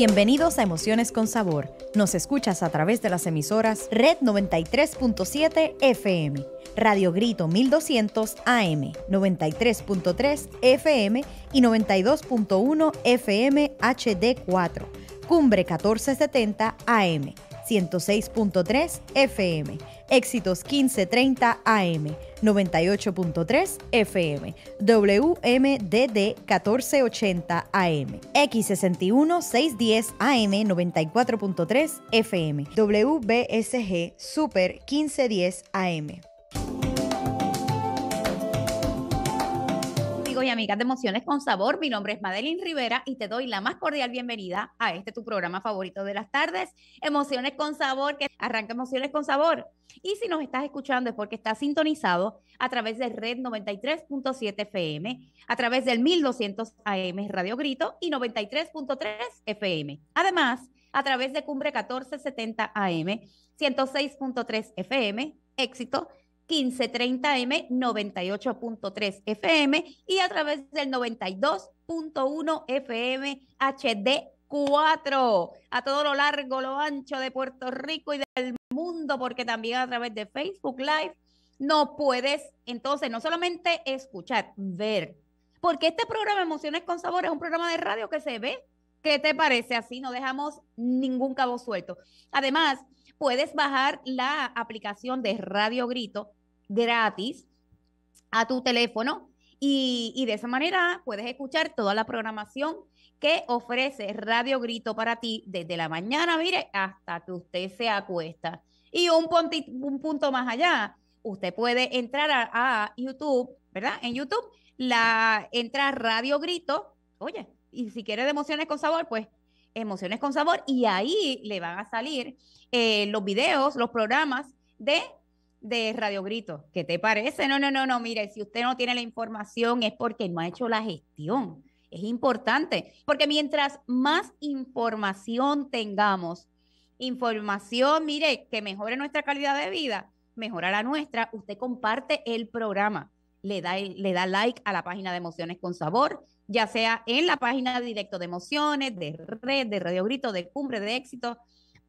Bienvenidos a Emociones con Sabor. Nos escuchas a través de las emisoras Red 93.7 FM, Radio Grito 1200 AM, 93.3 FM y 92.1 FM HD4, Cumbre 1470 AM, 106.3 FM. Éxitos 1530 AM, 98.3 FM, WMDD 1480 AM, X61 610 AM, 94.3 FM, WBSG Super 1510 AM. y amigas de Emociones con Sabor. Mi nombre es Madeline Rivera y te doy la más cordial bienvenida a este tu programa favorito de las tardes, Emociones con Sabor, que arranca Emociones con Sabor. Y si nos estás escuchando es porque estás sintonizado a través de Red 93.7 FM, a través del 1200 AM Radio Grito y 93.3 FM. Además, a través de Cumbre 1470 AM, 106.3 FM, éxito 1530M 98.3 FM y a través del 92.1 FM HD4 a todo lo largo, lo ancho de Puerto Rico y del mundo, porque también a través de Facebook Live no puedes entonces no solamente escuchar, ver, porque este programa Emociones con Sabor es un programa de radio que se ve. ¿Qué te parece? Así no dejamos ningún cabo suelto. Además, puedes bajar la aplicación de Radio Grito gratis a tu teléfono y, de esa manera puedes escuchar toda la programación que ofrece Radio Grito para ti desde la mañana, mire, hasta que usted se acuesta. Y un, un punto más allá, usted puede entrar a, YouTube, ¿verdad? En YouTube, la entra Radio Grito, oye, y si quieres de emociones con sabor, pues emociones con sabor, y ahí le van a salir eh, los videos, los programas de de Radio Grito. ¿Qué te parece? No, no, no, no, mire, si usted no tiene la información es porque no ha hecho la gestión. Es importante, porque mientras más información tengamos, información, mire, que mejore nuestra calidad de vida, mejora la nuestra, usted comparte el programa, le da, le da like a la página de Emociones con Sabor, ya sea en la página directo de Emociones, de Red, de Radio Grito, de Cumbre de Éxito,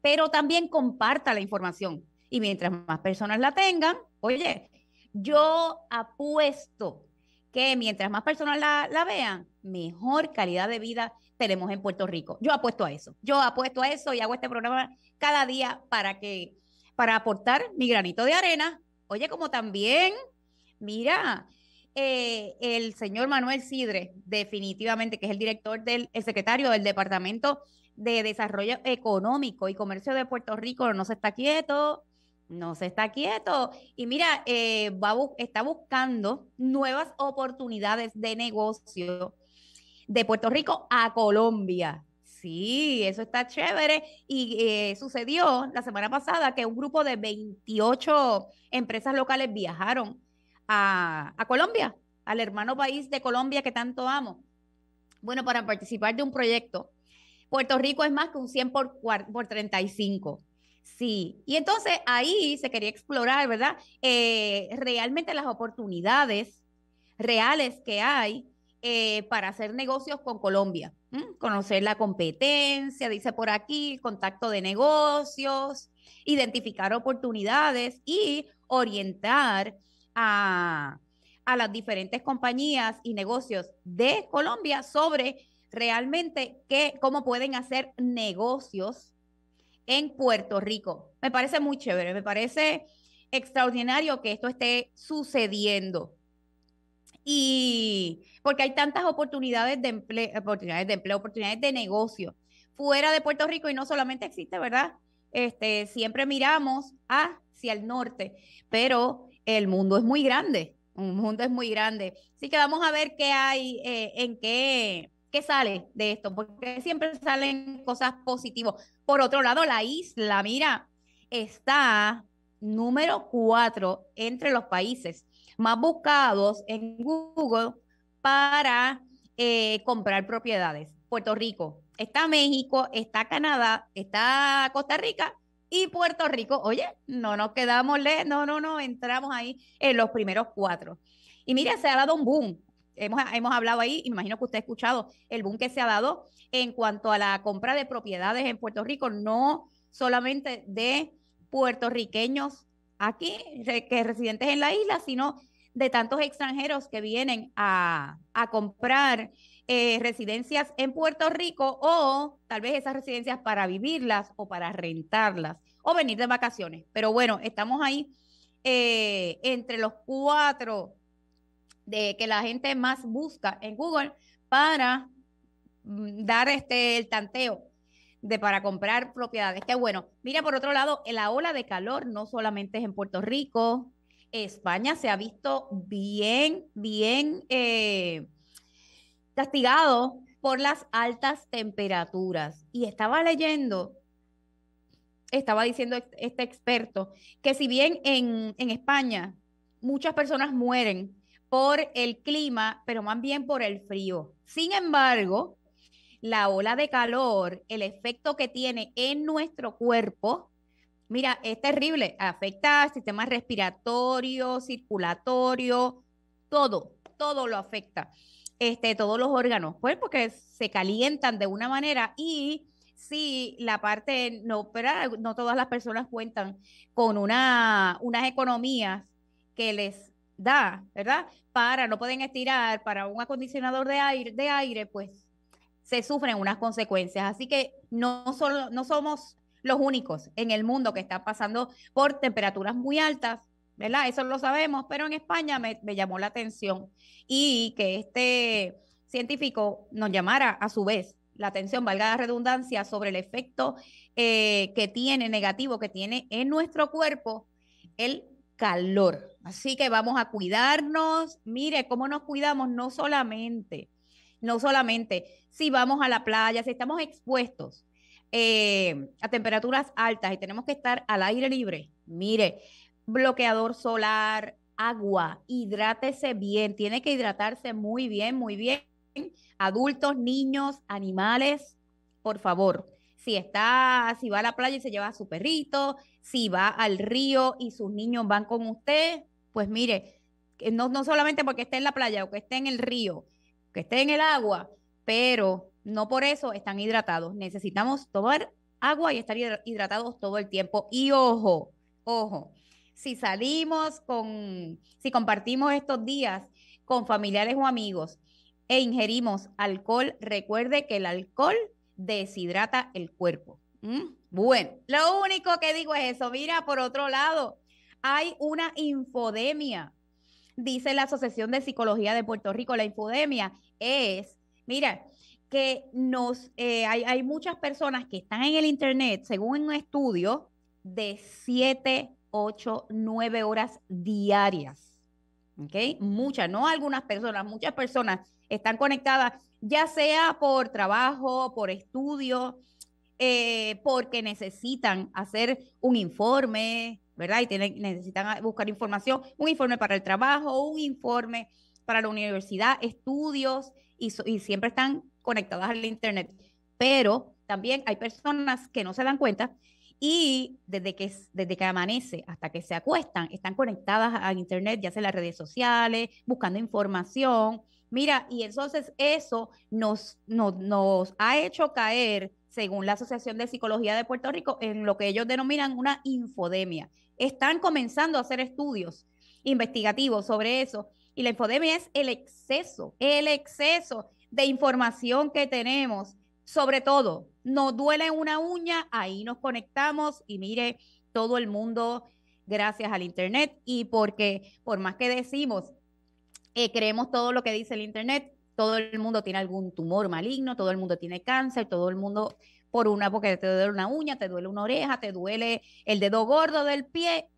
pero también comparta la información y mientras más personas la tengan, oye, yo apuesto que mientras más personas la, vean, mejor calidad de vida tenemos en Puerto Rico. Yo apuesto a eso. Yo apuesto a eso y hago este programa cada día para que para aportar mi granito de arena. Oye, como también, mira, eh, el señor Manuel Sidre, definitivamente, que es el director del el secretario del Departamento de Desarrollo Económico y Comercio de Puerto Rico, no se está quieto no se está quieto. Y mira, eh, está buscando nuevas oportunidades de negocio de Puerto Rico a Colombia. Sí, eso está chévere. Y eh, sucedió la semana pasada que un grupo de 28 empresas locales viajaron a, Colombia, al hermano país de Colombia que tanto amo. Bueno, para participar de un proyecto, Puerto Rico es más que un 100 por, por 35. Sí, y entonces ahí se quería explorar, ¿verdad? Eh, realmente las oportunidades reales que hay eh, para hacer negocios con Colombia, conocer la competencia, dice por aquí, contacto de negocios, identificar oportunidades y orientar a, las diferentes compañías y negocios de Colombia sobre realmente qué, cómo pueden hacer negocios en Puerto Rico. Me parece muy chévere, me parece extraordinario que esto esté sucediendo. Y porque hay tantas oportunidades de empleo, oportunidades de empleo, oportunidades de negocio fuera de Puerto Rico y no solamente existe, ¿verdad? Este, siempre miramos hacia el norte, pero el mundo es muy grande, un mundo es muy grande. Así que vamos a ver qué hay, eh, en qué ¿Qué sale de esto? Porque siempre salen cosas positivas. Por otro lado, la isla, mira, está número cuatro entre los países más buscados en Google para eh, comprar propiedades. Puerto Rico, está México, está Canadá, está Costa Rica y Puerto Rico. Oye, no nos quedamos, no, no, no, entramos ahí en los primeros cuatro. Y mira, se ha dado un boom hemos, hablado ahí, imagino que usted ha escuchado el boom que se ha dado en cuanto a la compra de propiedades en Puerto Rico, no solamente de puertorriqueños aquí, que residentes en la isla, sino de tantos extranjeros que vienen a, comprar eh, residencias en Puerto Rico o tal vez esas residencias para vivirlas o para rentarlas o venir de vacaciones. Pero bueno, estamos ahí eh, entre los cuatro de que la gente más busca en Google para mm, dar este el tanteo de para comprar propiedades. que bueno. Mira, por otro lado, la ola de calor no solamente es en Puerto Rico, España se ha visto bien, bien eh, castigado por las altas temperaturas. Y estaba leyendo, estaba diciendo este, este experto, que si bien en, en España muchas personas mueren por el clima, pero más bien por el frío. Sin embargo, la ola de calor, el efecto que tiene en nuestro cuerpo, mira, es terrible, afecta al sistema respiratorio, circulatorio, todo, todo lo afecta. Este, todos los órganos, pues porque se calientan de una manera y si sí, la parte, no, pero no todas las personas cuentan con una, unas economías que les da, ¿verdad? Para, no pueden estirar, para un acondicionador de aire, de aire pues se sufren unas consecuencias. Así que no, solo, no somos los únicos en el mundo que están pasando por temperaturas muy altas, ¿verdad? Eso lo sabemos, pero en España me, llamó la atención y que este científico nos llamara a su vez la atención, valga la redundancia, sobre el efecto eh, que tiene negativo, que tiene en nuestro cuerpo el calor. Así que vamos a cuidarnos. Mire cómo nos cuidamos, no solamente, no solamente si vamos a la playa, si estamos expuestos eh, a temperaturas altas y tenemos que estar al aire libre. Mire, bloqueador solar, agua, hidrátese bien, tiene que hidratarse muy bien, muy bien. Adultos, niños, animales, por favor. Si está, si va a la playa y se lleva a su perrito, si va al río y sus niños van con usted, pues mire, no, no solamente porque esté en la playa o que esté en el río, que esté en el agua, pero no por eso están hidratados. Necesitamos tomar agua y estar hidratados todo el tiempo. Y ojo, ojo, si salimos con, si compartimos estos días con familiares o amigos e ingerimos alcohol, recuerde que el alcohol deshidrata el cuerpo. Mm, bueno, lo único que digo es eso. Mira, por otro lado, hay una infodemia. Dice la Asociación de Psicología de Puerto Rico, la infodemia es, mira, que nos, eh, hay, muchas personas que están en el Internet, según un estudio, de 7, 8, 9 horas diarias. ¿Ok? Muchas, no algunas personas, muchas personas están conectadas, ya sea por trabajo, por estudio, eh, porque necesitan hacer un informe, y necesitan ah, buscar información, un informe para el trabajo, un informe para la universidad, estudios, y, siempre están conectadas al Internet. Pero también hay personas que no se dan cuenta y desde que, desde que amanece hasta que se acuestan, están conectadas a Internet, ya sea en las redes sociales, buscando información. Mira, y entonces eso nos, nos, nos ha hecho caer, según la Asociación de Psicología de Puerto Rico, en lo que ellos denominan una infodemia. Están comenzando a hacer estudios investigativos sobre eso. Y la infodemia es el exceso, el exceso de información que tenemos. Sobre todo, nos duele una uña, ahí nos conectamos y mire, todo el mundo, gracias al Internet y porque por más que decimos, eh, creemos todo lo que dice el Internet, todo el mundo tiene algún tumor maligno, todo el mundo tiene cáncer, todo el mundo por una, porque te duele una uña, te duele una oreja, te duele el dedo gordo del pie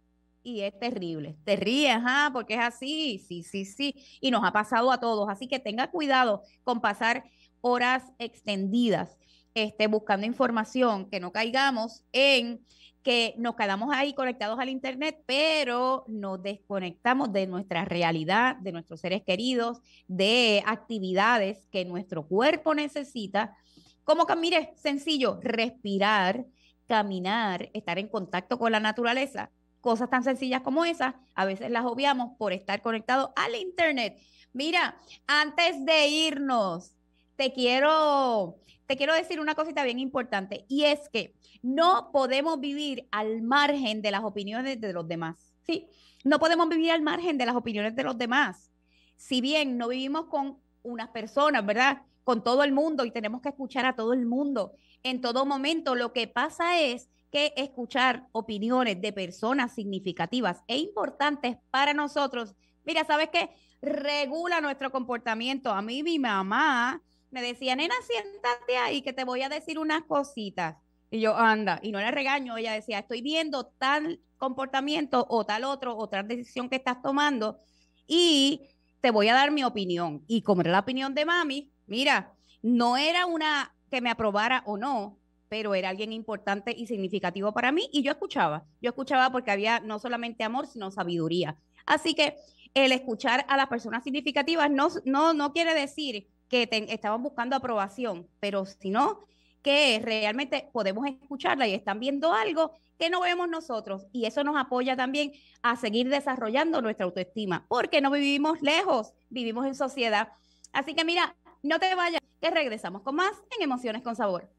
y es terrible. Te ríes, ¿ah? porque es así, sí, sí, sí. Y nos ha pasado a todos. Así que tenga cuidado con pasar horas extendidas este, buscando información, que no caigamos en que nos quedamos ahí conectados al Internet, pero nos desconectamos de nuestra realidad, de nuestros seres queridos, de actividades que nuestro cuerpo necesita ¿Cómo que, mire, sencillo, respirar, caminar, estar en contacto con la naturaleza. Cosas tan sencillas como esas, a veces las obviamos por estar conectado al Internet. Mira, antes de irnos, te quiero, te quiero decir una cosita bien importante y es que no podemos vivir al margen de las opiniones de los demás. Sí, no podemos vivir al margen de las opiniones de los demás. Si bien no vivimos con unas personas, ¿verdad? con todo el mundo y tenemos que escuchar a todo el mundo en todo momento. Lo que pasa es que escuchar opiniones de personas significativas e importantes para nosotros, mira, ¿sabes qué? Regula nuestro comportamiento. A mí mi mamá me decía, nena, siéntate ahí que te voy a decir unas cositas. Y yo, anda, y no le regaño, ella decía, estoy viendo tal comportamiento o tal otro, o tal decisión que estás tomando y te voy a dar mi opinión. Y como era la opinión de mami, mira, no era una que me aprobara o no, pero era alguien importante y significativo para mí y yo escuchaba, yo escuchaba porque había no solamente amor, sino sabiduría. Así que el escuchar a las personas significativas no, no, no quiere decir que estaban buscando aprobación, pero sino que realmente podemos escucharla y están viendo algo que no vemos nosotros y eso nos apoya también a seguir desarrollando nuestra autoestima, porque no vivimos lejos, vivimos en sociedad. Así que mira, no te vayas, que regresamos con más en Emociones con Sabor.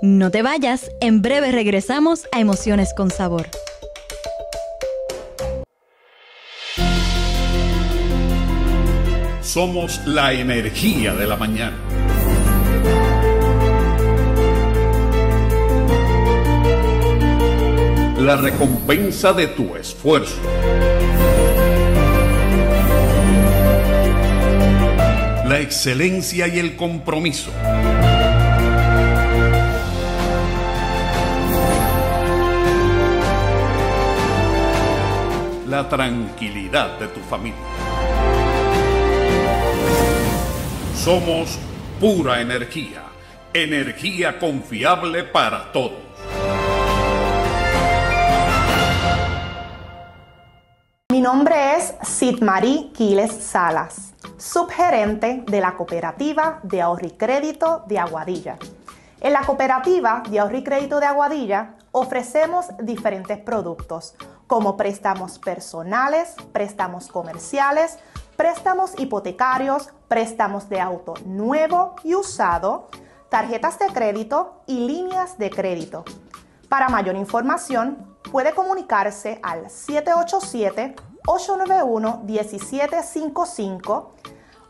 No te vayas, en breve regresamos a Emociones con Sabor. Somos la energía de la mañana. La recompensa de tu esfuerzo. excelencia y el compromiso. La tranquilidad de tu familia. Somos pura energía, energía confiable para todos. Mi nombre es Sidmarí Quiles Salas subgerente de la cooperativa de ahorro y crédito de Aguadilla. En la cooperativa de ahorro y crédito de Aguadilla ofrecemos diferentes productos como préstamos personales, préstamos comerciales, préstamos hipotecarios, préstamos de auto nuevo y usado, tarjetas de crédito y líneas de crédito. Para mayor información, puede comunicarse al 787 891-1755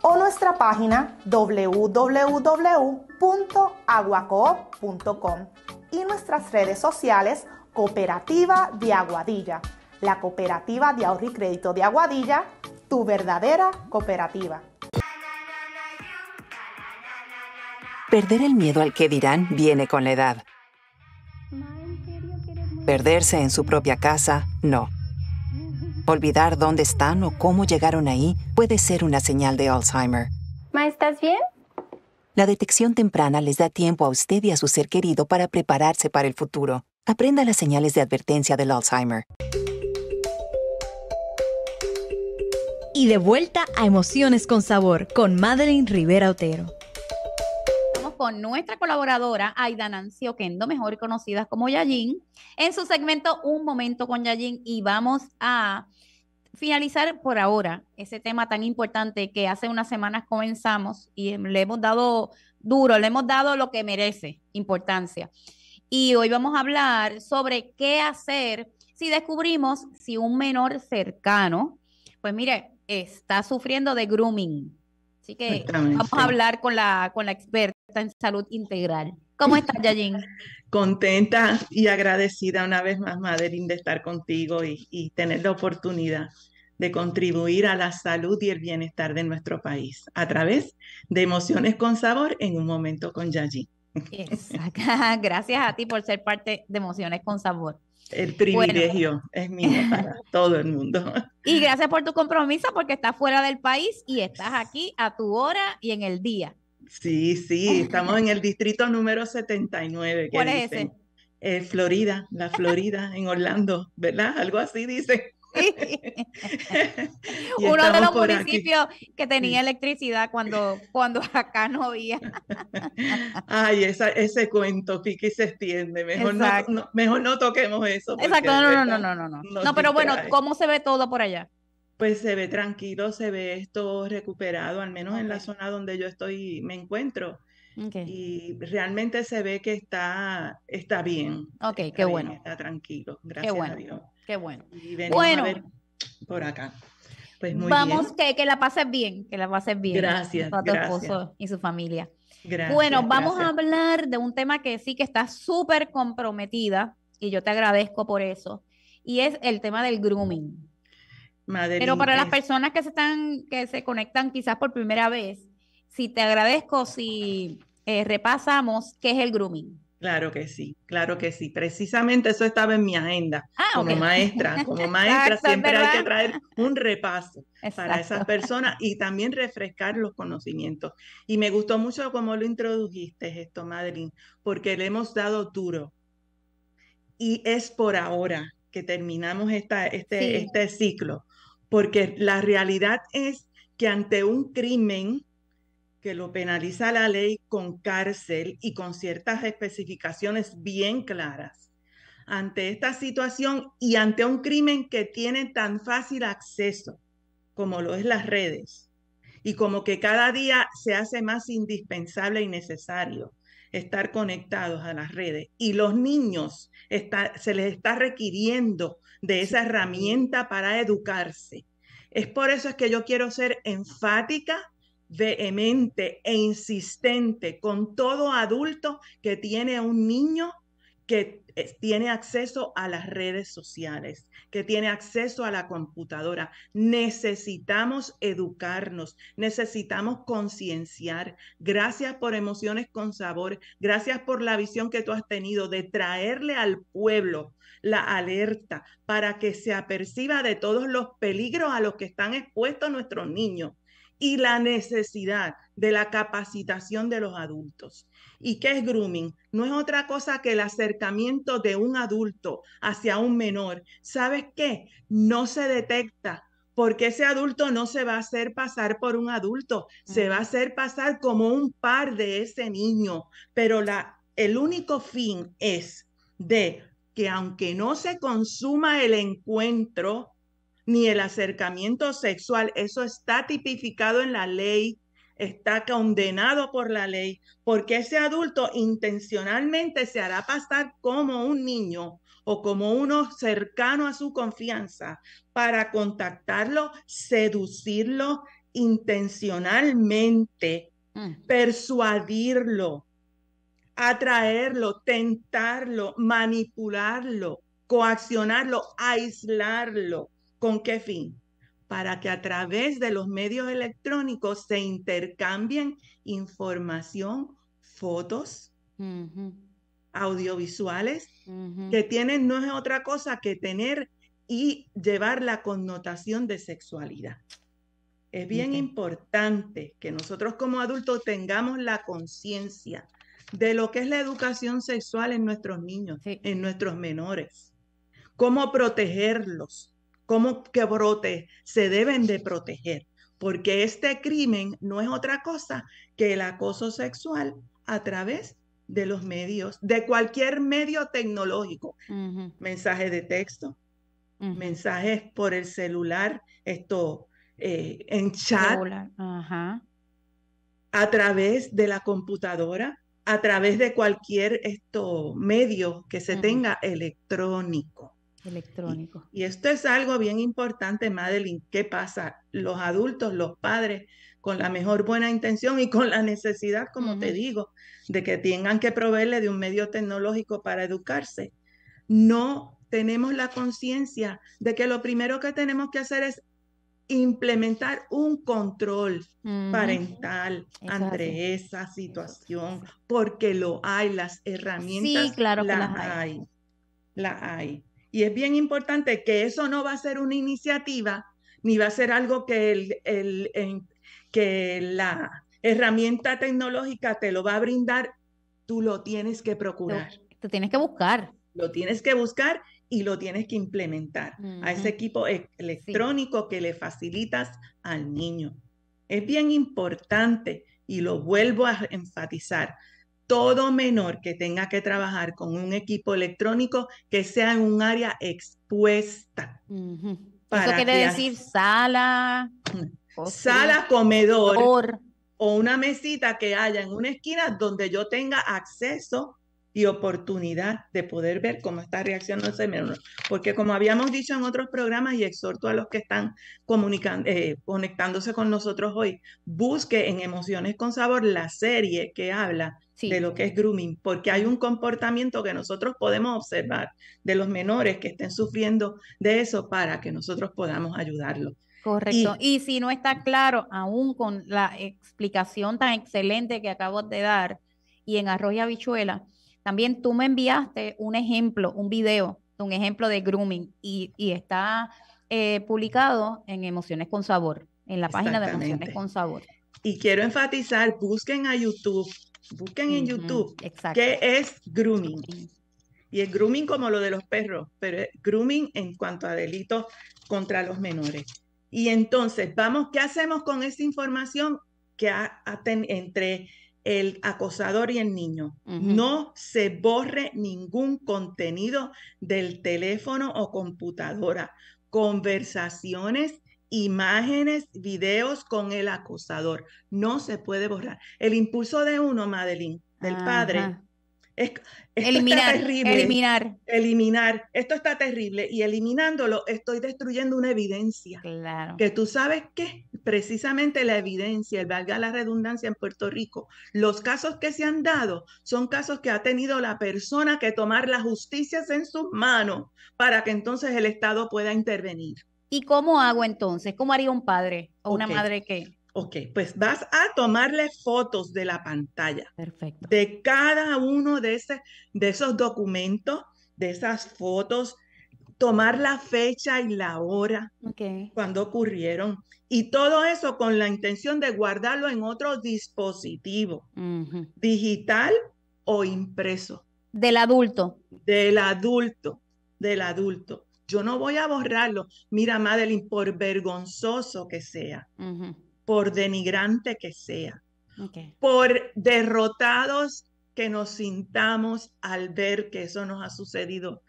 o nuestra página www.aguacoop.com y nuestras redes sociales Cooperativa de Aguadilla, la Cooperativa de Ahorro y Crédito de Aguadilla, tu verdadera cooperativa. Perder el miedo al que dirán viene con la edad. Perderse en su propia casa, no. Olvidar dónde están o cómo llegaron ahí puede ser una señal de Alzheimer. Ma, ¿estás bien? La detección temprana les da tiempo a usted y a su ser querido para prepararse para el futuro. Aprenda las señales de advertencia del Alzheimer. Y de vuelta a Emociones con Sabor con Madeline Rivera Otero con nuestra colaboradora Aida Nancy Oquendo, mejor conocida como Yajin, en su segmento Un Momento con Yajin, y vamos a finalizar por ahora ese tema tan importante que hace unas semanas comenzamos y em, le hemos dado duro, le hemos dado lo que merece importancia. Y hoy vamos a hablar sobre qué hacer si descubrimos si un menor cercano, pues mire, está sufriendo de grooming Así que vamos a hablar con la, con la experta en salud integral. ¿Cómo estás, Yajín? Contenta y agradecida una vez más, Madeline, de estar contigo y, tener la oportunidad de contribuir a la salud y el bienestar de nuestro país a través de emociones con sabor en un momento con Exacto. Gracias a ti por ser parte de Emociones con Sabor. El privilegio es mío para todo el mundo. Y gracias por tu compromiso porque estás fuera del país y estás aquí a tu hora y en el día. Sí, sí, estamos en el distrito número 79. ¿Cuál es ese? Eh, Florida, la Florida, en Orlando, ¿verdad? Algo así dice. Uno de los municipios que tenía electricidad cuando, cuando acá no había. Ay, ese cuento Piqui, se extiende. Mejor no, mejor no toquemos eso. Exacto, no, no, no, no, no, no. pero bueno, ¿cómo se ve todo por allá? Pues se ve tranquilo, se ve esto recuperado, al menos en la zona donde yo estoy, me encuentro. Y realmente se ve que está, está bien. Ok, qué bueno. Está tranquilo, gracias a Dios. Qué bueno. bueno. por acá. Pues muy vamos, Que, que, la pases bien, que la pases bien. Gracias. A esposo y su familia. Gracias, bueno, vamos a hablar de un tema que sí que está súper comprometida y yo te agradezco por eso. Y es el tema del grooming. Pero para las personas que se están, que se conectan quizás por primera vez, si te agradezco si eh, repasamos qué es el grooming. Claro que sí, claro que sí. Precisamente eso estaba en mi agenda. Ah, como maestra, como maestra siempre hay que traer un repaso para esas personas y también refrescar los conocimientos. Y me gustó mucho cómo lo introdujiste esto, Madeline, porque le hemos dado duro. Y es por ahora que terminamos esta, este, este ciclo, porque la realidad es que ante un crimen que lo penaliza la ley con cárcel y con ciertas especificaciones bien claras. Ante esta situación y ante un crimen que tiene tan fácil acceso como lo es las redes y como que cada día se hace más indispensable y necesario estar conectados a las redes y los niños se les está requiriendo de esa herramienta para educarse. Es por eso es que yo quiero ser enfática vehemente e insistente con todo adulto que tiene un niño que eh, tiene acceso a las redes sociales, que tiene acceso a la computadora. Necesitamos educarnos, necesitamos concienciar. Gracias por emociones con sabor, gracias por la visión que tú has tenido de traerle al pueblo la alerta para que se aperciba de todos los peligros a los que están expuestos nuestros niños y la necesidad de la capacitación de los adultos. ¿Y qué es grooming? No es otra cosa que el acercamiento de un adulto hacia un menor. ¿Sabes qué? No se detecta porque ese adulto no se va a hacer pasar por un adulto, se va a hacer pasar como un par de ese niño, pero la, el único fin es de que aunque no se consuma el encuentro, ni el acercamiento sexual. Eso está tipificado en la ley, está condenado por la ley, porque ese adulto intencionalmente se hará pasar como un niño o como uno cercano a su confianza para contactarlo, seducirlo intencionalmente, mm. persuadirlo, atraerlo, tentarlo, manipularlo, coaccionarlo, aislarlo ¿Con qué fin? Para que a través de los medios electrónicos se intercambien información, fotos, audiovisuales, que tienen, no es otra cosa que tener y llevar la connotación de sexualidad. Es bien importante que nosotros como adultos tengamos la conciencia de lo que es la educación sexual en nuestros niños, en nuestros menores, cómo protegerlos, como que brote, se deben de proteger, porque este crimen no es otra cosa que el acoso sexual a través de los medios, de cualquier medio tecnológico, mensajes de texto, mensajes por el celular, esto eh, en chat, a través de la computadora, a través de cualquier esto medio que se tenga electrónico. Electrónico. Y, esto es algo bien importante, Madeline. ¿Qué pasa? Los adultos, los padres, con la mejor buena intención y con la necesidad, como te digo, de que tengan que proveerle de un medio tecnológico para educarse, no tenemos la conciencia de que lo primero que tenemos que hacer es implementar un control parental ante esa situación, porque lo hay, las herramientas sí, claro las, que las hay. La hay. Y es bien importante que eso no va a ser una iniciativa ni va a ser algo que, la herramienta tecnológica te lo va a brindar. Tú lo tienes que procurar. Tú, tienes que buscar. Lo tienes que buscar y lo tienes que implementar a ese equipo e-, electrónico que le facilitas al niño. Es bien importante y lo vuelvo a enfatizar todo menor que tenga que trabajar con un equipo electrónico que sea en un área expuesta. Eso quiere decir sala, sala, comedor, o una mesita que haya en una esquina donde yo tenga acceso y oportunidad de poder ver cómo está reaccionando ese menor. Porque como habíamos dicho en otros programas y exhorto a los que están comunicando, eh, conectándose con nosotros hoy, busque en Emociones con Sabor la serie que habla de lo que es grooming, porque hay un comportamiento que nosotros podemos observar de los menores que estén sufriendo de eso para que nosotros podamos ayudarlos. Correcto. Y, si no está claro, aún con la explicación tan excelente que acabo de dar y en Arroz Habichuela, también tú me enviaste un ejemplo, un video, un ejemplo de grooming y, está eh, publicado en Emociones con Sabor, en la página de Emociones con Sabor. Y quiero enfatizar, busquen a YouTube Busquen en YouTube qué es grooming. Y el grooming como lo de los perros, pero es grooming en cuanto a delitos contra los menores. Y entonces, vamos, ¿qué hacemos con esa información que ha, entre el acosador y el niño? No se borre ningún contenido del teléfono o computadora. Conversaciones imágenes, videos con el acosador. No se puede borrar. El impulso de uno, Madeline, del padre. Es, eliminar, terrible. eliminar. Eliminar. Esto está terrible. Y eliminándolo estoy destruyendo una evidencia. Claro. Que tú sabes que precisamente la evidencia, el valga la redundancia en Puerto Rico, los casos que se han dado son casos que ha tenido la persona que tomar las justicias en sus manos para que entonces el Estado pueda intervenir. ¿Y cómo hago entonces? ¿Cómo haría un padre o una madre que... Ok, pues vas a tomarle fotos de la pantalla. Perfecto. De cada uno de, ese, de esos documentos, de esas fotos, tomar la fecha y la hora okay. cuando ocurrieron. Y todo eso con la intención de guardarlo en otro dispositivo, digital o impreso. Del adulto. Del adulto, del adulto. Yo no voy a borrarlo. Mira, Madeline, por vergonzoso que sea, por denigrante que sea, por derrotados que nos sintamos al ver que eso nos ha sucedido,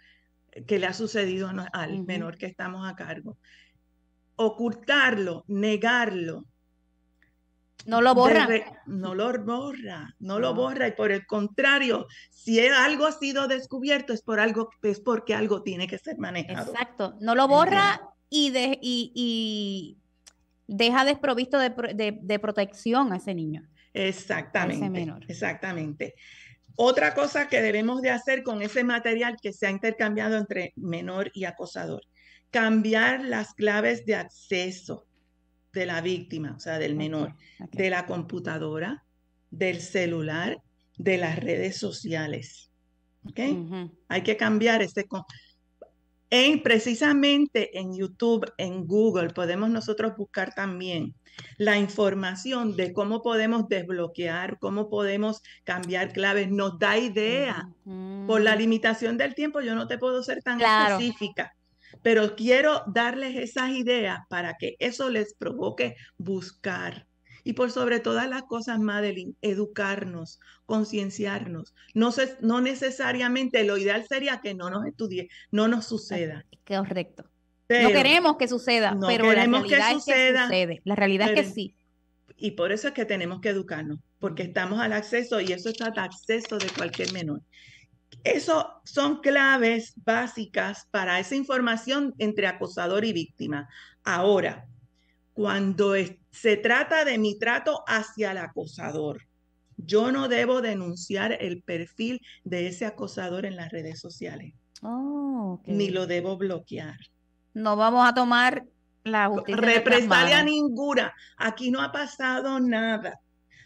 que le ha sucedido al menor que estamos a cargo. Ocultarlo, negarlo, no lo borra. no lo borra, no lo borra. Y por el contrario, si algo ha sido descubierto es, por algo, es porque algo tiene que ser manejado. Exacto. No lo borra y, deja desprovisto de, protección a ese niño. Exactamente. ese menor. Exactamente. Otra cosa que debemos de hacer con ese material que se ha intercambiado entre menor y acosador, cambiar las claves de acceso de la víctima, o sea, del menor, de la computadora, del celular, de las redes sociales. ¿Ok? Hay que cambiar este... En, precisamente en YouTube, en Google, podemos nosotros buscar también la información de cómo podemos desbloquear, cómo podemos cambiar claves. Nos da idea. Por la limitación del tiempo, yo no te puedo ser tan específica pero quiero darles esas ideas para que eso les provoque buscar. Y por sobre todas las cosas, Madeline, educarnos, concienciarnos. No, no necesariamente, lo ideal sería que no nos estudie, no nos suceda. Ah, correcto. no queremos que suceda, pero la realidad es que sucede. La realidad es que sí. Y por eso es que tenemos que educarnos, porque estamos al acceso y eso está al acceso de cualquier menor. Eso son claves básicas para esa información entre acosador y víctima. Ahora, cuando se trata de mi trato hacia el acosador, yo no debo denunciar el perfil de ese acosador en las redes sociales. Oh, Ni lo debo bloquear. No vamos a tomar la represalia ninguna. Aquí no ha pasado nada.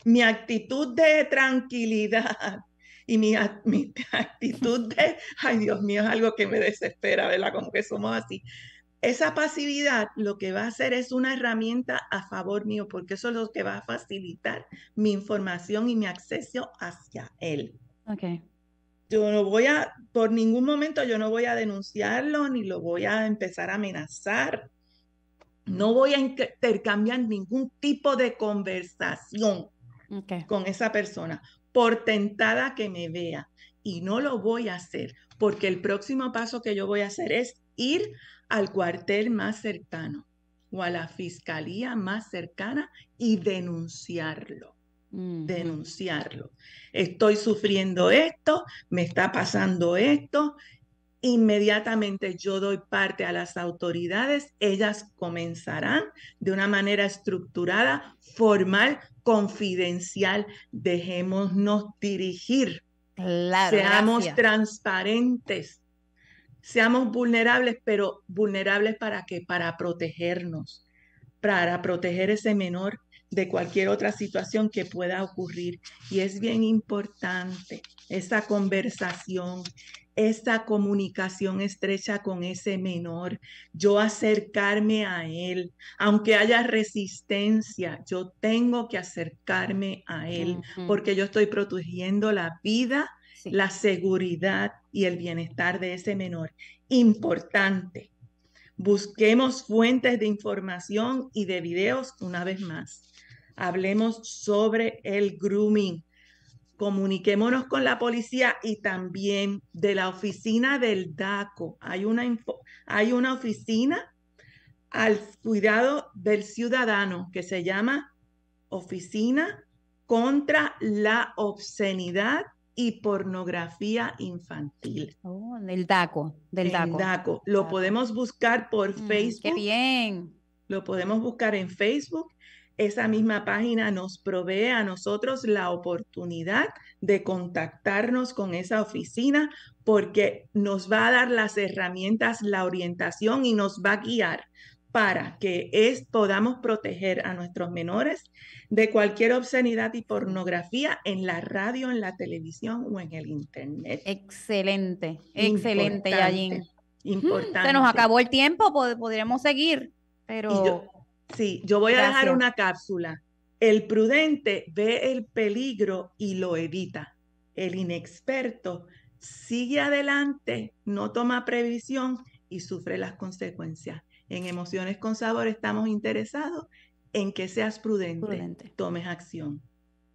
Mi actitud de tranquilidad y mi, actitud de, ay Dios mío, es algo que me desespera, ¿verdad? Como que somos así. Esa pasividad lo que va a hacer es una herramienta a favor mío, porque eso es lo que va a facilitar mi información y mi acceso hacia él. Ok. Yo no voy a, por ningún momento yo no voy a denunciarlo, ni lo voy a empezar a amenazar. No voy a intercambiar ningún tipo de conversación. con esa persona, por tentada que me vea. Y no lo voy a hacer, porque el próximo paso que yo voy a hacer es ir al cuartel más cercano o a la fiscalía más cercana y denunciarlo. Denunciarlo. Estoy sufriendo esto, me está pasando esto inmediatamente yo doy parte a las autoridades, ellas comenzarán de una manera estructurada, formal, confidencial. Dejémonos dirigir. seamos transparentes, seamos vulnerables, pero vulnerables para qué? Para protegernos, para proteger ese menor de cualquier otra situación que pueda ocurrir. Y es bien importante esa conversación, esta comunicación estrecha con ese menor, yo acercarme a él, aunque haya resistencia, yo tengo que acercarme a él porque yo estoy protegiendo la vida, la seguridad y el bienestar de ese menor. Importante. Busquemos fuentes de información y de videos una vez más. Hablemos sobre el grooming, comuniquémonos con la policía y también de la oficina del DACO. Hay una, hay una oficina al cuidado del ciudadano que se llama Oficina contra la Obscenidad y Pornografía Infantil. Oh, del DACO, del DACO. Lo podemos buscar por mm, Facebook. Qué bien. Lo podemos buscar en Facebook esa misma página nos provee a nosotros la oportunidad de contactarnos con esa oficina porque nos va a dar las herramientas, la orientación y nos va a guiar para que es, podamos proteger a nuestros menores de cualquier obscenidad y pornografía en la radio, en la televisión o en el Internet. Excelente, excelente, Yayin. Importante. Se nos acabó el tiempo, podríamos seguir, pero... Sí, yo voy a dejar una cápsula. El prudente ve el peligro y lo evita. El inexperto sigue adelante, no toma previsión y sufre las consecuencias. En Emociones con Sabor estamos interesados en que seas prudente, prudente. tomes acción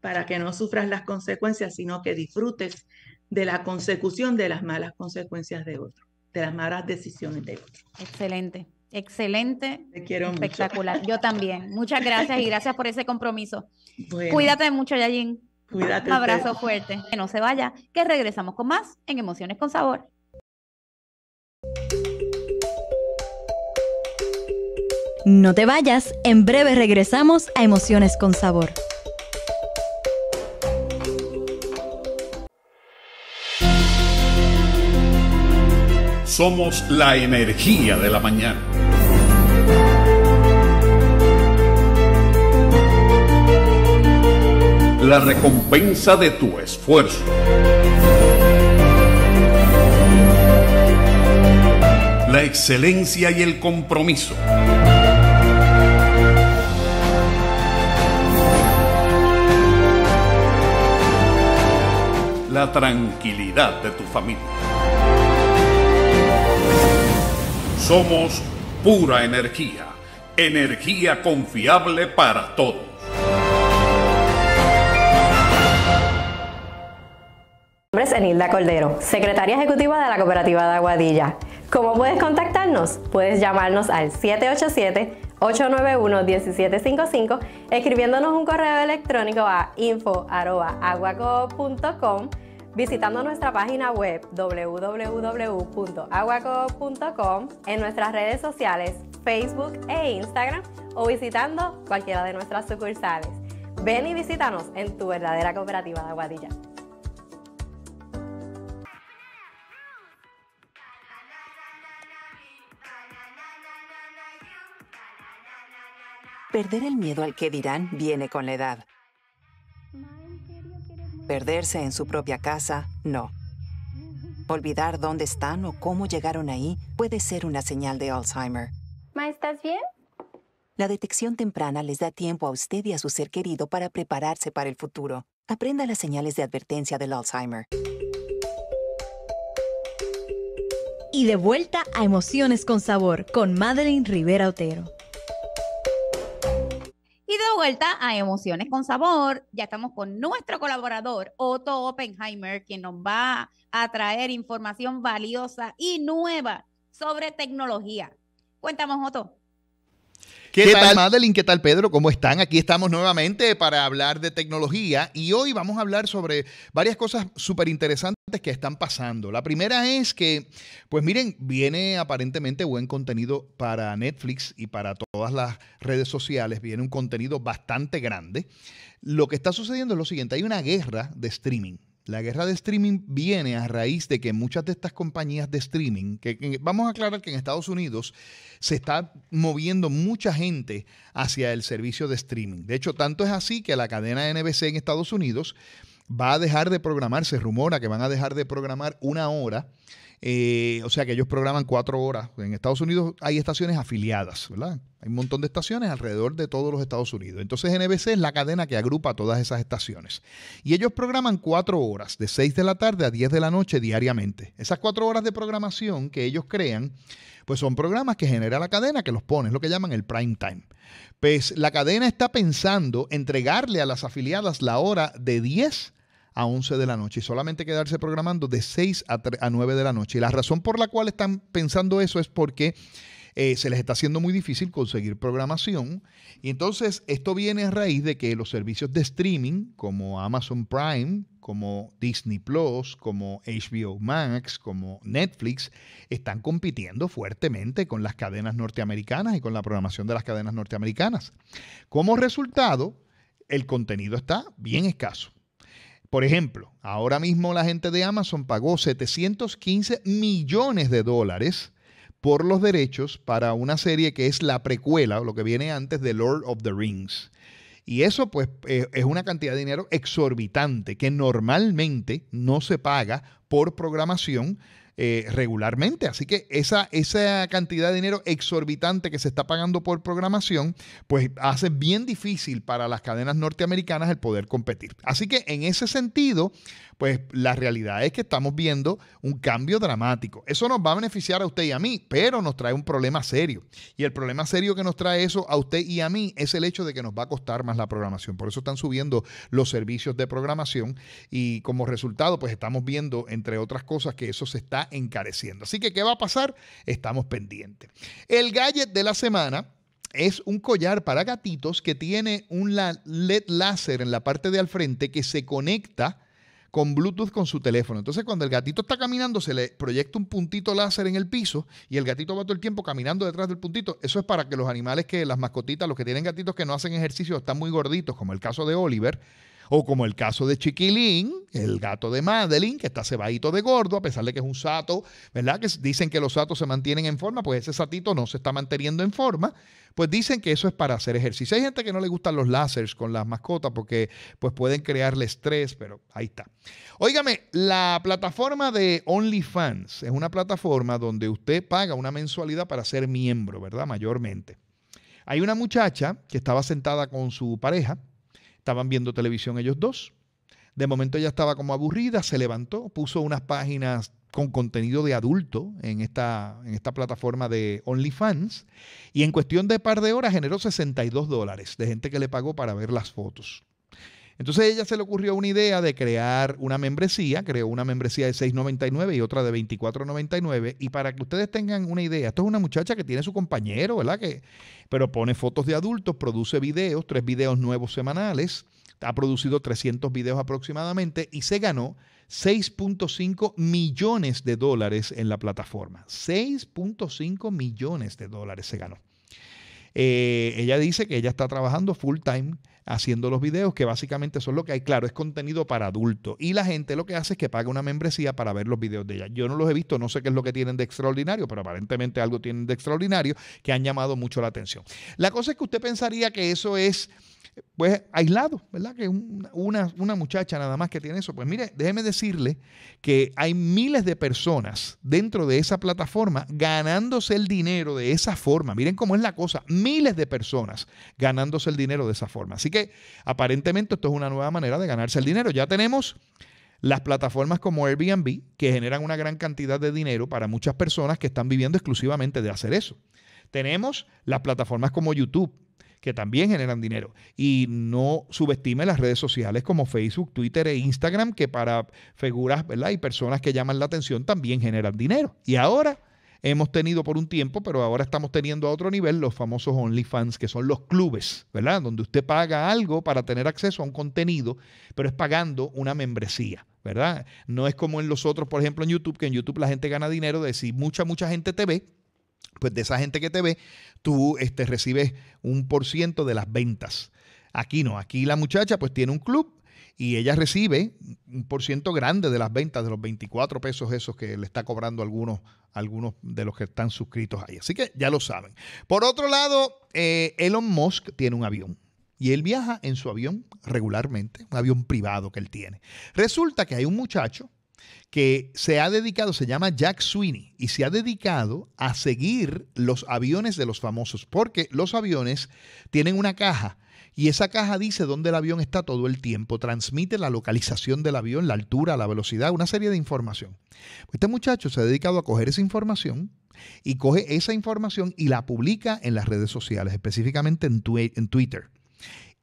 para que no sufras las consecuencias, sino que disfrutes de la consecución de las malas consecuencias de otro, de las malas decisiones de otro. Excelente. Excelente. Te Espectacular. Yo también. Muchas gracias y gracias por ese compromiso. Cuídate mucho, Yayin. Cuídate. Un abrazo fuerte. Que no se vaya, que regresamos con más en Emociones con Sabor. No te vayas, en breve regresamos a Emociones con Sabor. Somos la energía de la mañana. la recompensa de tu esfuerzo. La excelencia y el compromiso. La tranquilidad de tu familia. Somos pura energía, energía confiable para todos. Enilda Cordero, secretaria ejecutiva de la Cooperativa de Aguadilla. ¿Cómo puedes contactarnos? Puedes llamarnos al 787-891-1755 escribiéndonos un correo electrónico a info.aguaco.com visitando nuestra página web www.aguaco.com, en nuestras redes sociales Facebook e Instagram o visitando cualquiera de nuestras sucursales. Ven y visítanos en tu verdadera cooperativa de Aguadilla. Perder el miedo al que dirán viene con la edad. Perderse en su propia casa, no. Olvidar dónde están o cómo llegaron ahí puede ser una señal de Alzheimer. Ma, ¿estás bien? La detección temprana les da tiempo a usted y a su ser querido para prepararse para el futuro. Aprenda las señales de advertencia del Alzheimer. Y de vuelta a Emociones con Sabor con Madeline Rivera Otero. Y de vuelta a Emociones con Sabor, ya estamos con nuestro colaborador Otto Oppenheimer, quien nos va a traer información valiosa y nueva sobre tecnología. Cuéntanos, Otto. ¿Qué, tal, Madeline? ¿Qué tal, Pedro? ¿Cómo están? Aquí estamos nuevamente para hablar de tecnología y hoy vamos a hablar sobre varias cosas súper interesantes que están pasando. La primera es que, pues miren, viene aparentemente buen contenido para Netflix y para todas las redes sociales, viene un contenido bastante grande. Lo que está sucediendo es lo siguiente, hay una guerra de streaming. La guerra de streaming viene a raíz de que muchas de estas compañías de streaming, que, vamos a aclarar que en Estados Unidos se está moviendo mucha gente hacia el servicio de streaming. De hecho, tanto es así que la cadena NBC en Estados Unidos va a dejar de programar, se rumora que van a dejar de programar una hora eh, o sea que ellos programan cuatro horas. En Estados Unidos hay estaciones afiliadas, ¿verdad? Hay un montón de estaciones alrededor de todos los Estados Unidos. Entonces NBC es la cadena que agrupa todas esas estaciones. Y ellos programan cuatro horas, de seis de la tarde a diez de la noche diariamente. Esas cuatro horas de programación que ellos crean, pues son programas que genera la cadena que los pone, es lo que llaman el prime time. Pues la cadena está pensando entregarle a las afiliadas la hora de 10 a 11 de la noche y solamente quedarse programando de 6 a, 9 de la noche. Y la razón por la cual están pensando eso es porque eh, se les está haciendo muy difícil conseguir programación. Y entonces esto viene a raíz de que los servicios de streaming como Amazon Prime, como Disney Plus, como HBO Max, como Netflix, están compitiendo fuertemente con las cadenas norteamericanas y con la programación de las cadenas norteamericanas. Como resultado, el contenido está bien escaso. Por ejemplo, ahora mismo la gente de Amazon pagó 715 millones de dólares por los derechos para una serie que es la precuela, lo que viene antes de Lord of the Rings. Y eso pues eh, es una cantidad de dinero exorbitante que normalmente no se paga por programación eh, regularmente. Así que esa, esa cantidad de dinero exorbitante que se está pagando por programación, pues hace bien difícil para las cadenas norteamericanas el poder competir. Así que en ese sentido, pues la realidad es que estamos viendo un cambio dramático. Eso nos va a beneficiar a usted y a mí, pero nos trae un problema serio. Y el problema serio que nos trae eso a usted y a mí es el hecho de que nos va a costar más la programación. Por eso están subiendo los servicios de programación y como resultado, pues estamos viendo, entre otras cosas, que eso se está encareciendo. Así que, ¿qué va a pasar? Estamos pendientes. El gadget de la semana es un collar para gatitos que tiene un LED láser en la parte de al frente que se conecta con Bluetooth con su teléfono. Entonces, cuando el gatito está caminando, se le proyecta un puntito láser en el piso y el gatito va todo el tiempo caminando detrás del puntito. Eso es para que los animales que, las mascotitas, los que tienen gatitos que no hacen ejercicio, están muy gorditos, como el caso de Oliver, o como el caso de Chiquilín, el gato de Madeline, que está cebadito de gordo, a pesar de que es un sato, ¿verdad? Que dicen que los satos se mantienen en forma, pues ese satito no se está manteniendo en forma. Pues dicen que eso es para hacer ejercicio. Hay gente que no le gustan los lásers con las mascotas porque pues pueden crearle estrés, pero ahí está. Óigame, la plataforma de OnlyFans es una plataforma donde usted paga una mensualidad para ser miembro, ¿verdad? Mayormente. Hay una muchacha que estaba sentada con su pareja Estaban viendo televisión ellos dos. De momento ella estaba como aburrida, se levantó, puso unas páginas con contenido de adulto en esta, en esta plataforma de OnlyFans y en cuestión de par de horas generó 62 dólares de gente que le pagó para ver las fotos. Entonces a ella se le ocurrió una idea de crear una membresía, creó una membresía de 6.99 y otra de 24.99 y para que ustedes tengan una idea, esto es una muchacha que tiene su compañero, ¿verdad? Que, pero pone fotos de adultos, produce videos, tres videos nuevos semanales, ha producido 300 videos aproximadamente y se ganó 6.5 millones de dólares en la plataforma. 6.5 millones de dólares se ganó. Eh, ella dice que ella está trabajando full time haciendo los videos, que básicamente son lo que hay. Claro, es contenido para adultos. Y la gente lo que hace es que paga una membresía para ver los videos de ella. Yo no los he visto, no sé qué es lo que tienen de extraordinario, pero aparentemente algo tienen de extraordinario que han llamado mucho la atención. La cosa es que usted pensaría que eso es pues aislado, ¿verdad? Que una, una, muchacha nada más que tiene eso. Pues mire, déjeme decirle que hay miles de personas dentro de esa plataforma ganándose el dinero de esa forma. Miren cómo es la cosa. Miles de personas ganándose el dinero de esa forma. Así que aparentemente esto es una nueva manera de ganarse el dinero. Ya tenemos las plataformas como Airbnb, que generan una gran cantidad de dinero para muchas personas que están viviendo exclusivamente de hacer eso. Tenemos las plataformas como YouTube que también generan dinero. Y no subestime las redes sociales como Facebook, Twitter e Instagram, que para figuras ¿verdad? y personas que llaman la atención también generan dinero. Y ahora hemos tenido por un tiempo, pero ahora estamos teniendo a otro nivel los famosos OnlyFans, que son los clubes, ¿verdad? Donde usted paga algo para tener acceso a un contenido, pero es pagando una membresía. ¿Verdad? No es como en los otros, por ejemplo, en YouTube, que en YouTube la gente gana dinero de si mucha, mucha gente te ve, pues de esa gente que te ve, tú este, recibes un por ciento de las ventas. Aquí no, aquí la muchacha pues tiene un club y ella recibe un por ciento grande de las ventas, de los 24 pesos esos que le está cobrando algunos, algunos de los que están suscritos ahí. Así que ya lo saben. Por otro lado, eh, Elon Musk tiene un avión. Y él viaja en su avión regularmente, un avión privado que él tiene. Resulta que hay un muchacho que se ha dedicado, se llama Jack Sweeney, y se ha dedicado a seguir los aviones de los famosos, porque los aviones tienen una caja y esa caja dice dónde el avión está todo el tiempo, transmite la localización del avión, la altura, la velocidad, una serie de información. Este muchacho se ha dedicado a coger esa información y coge esa información y la publica en las redes sociales, específicamente en, Twitter.